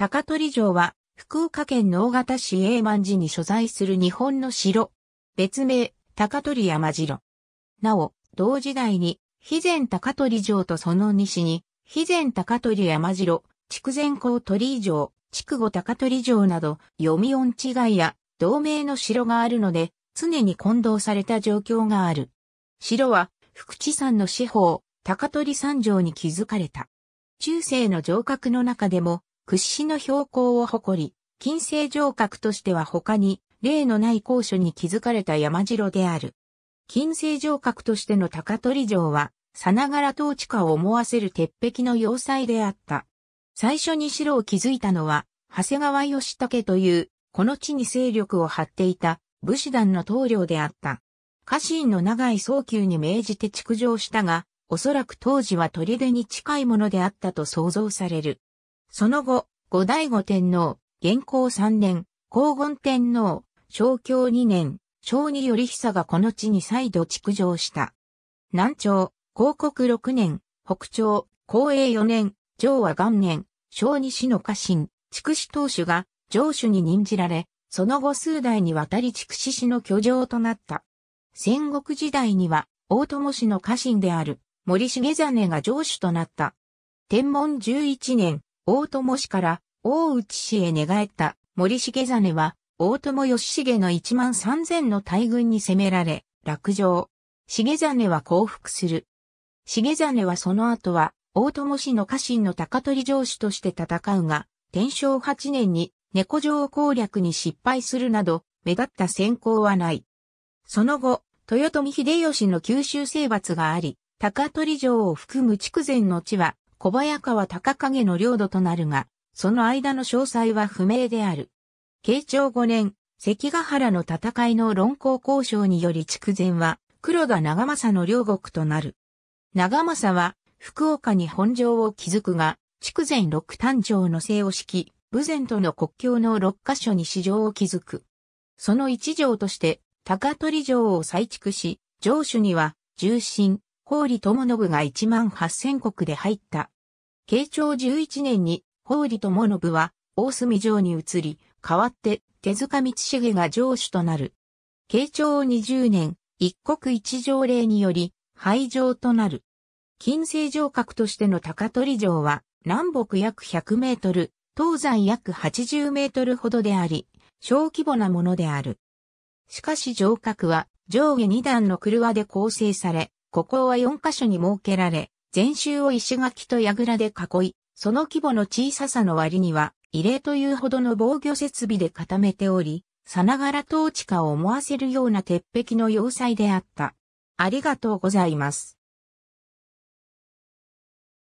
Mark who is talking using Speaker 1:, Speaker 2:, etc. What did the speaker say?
Speaker 1: 高取城は、福岡県の大型市永満寺に所在する日本の城。別名、高取山城。なお、同時代に、肥前高取城とその西に、肥前高取山城、筑前港鳥城、筑後高取城など、読み音違いや、同名の城があるので、常に混同された状況がある。城は、福地山の四方、高取山城に築かれた。中世の城郭の中でも、屈指の標高を誇り、金星城郭としては他に、例のない高所に築かれた山城である。金星城郭としての高取城は、さながら統治下を思わせる鉄壁の要塞であった。最初に城を築いたのは、長谷川義武という、この地に勢力を張っていた武士団の棟梁であった。家臣の長い早急に命じて築城したが、おそらく当時は砦に近いものであったと想像される。その後、後醍醐天皇、元皇三年、皇金天皇、昭教二年、昭二頼久がこの地に再度築城した。南朝、広国六年、北朝、光栄四年、上和元年、昭二氏の家臣、筑紫当主が城主に任じられ、その後数代にわたり筑紫氏の居城となった。戦国時代には、大友氏の家臣である森重真が城主となった。天文十一年、大友氏から大内氏へ寝返った森重真は大友義重の1万3000の大軍に攻められ、落城。重真は降伏する。重真はその後は大友氏の家臣の高取城主として戦うが、天正8年に猫城攻略に失敗するなど、目立った戦功はない。その後、豊臣秀吉の九州征伐があり、高取城を含む筑前の地は小早川高影の領土となるが、その間の詳細は不明である。慶長5年、関ヶ原の戦いの論考交渉により筑前は、黒田長政の両国となる。長政は、福岡に本城を築くが、筑前六単城の姓を敷き、武前との国境の六箇所に市場を築く。その一城として、高取城を再築し、城主には、重臣、法理友信が1万8000国で入った。慶長11年に法理友信は大隅城に移り、代わって手塚道重が城主となる。慶長20年、一国一条令により、廃城となる。金星城郭としての高取城は、南北約100メートル、東西約80メートルほどであり、小規模なものである。しかし城郭は上下2段の車で構成され、ここは4カ所に設けられ、全周を石垣と櫓で囲い、その規模の小ささの割には、異例というほどの防御設備で固めており、さながら統治下を思わせるような鉄壁の要塞であった。ありがとうございます。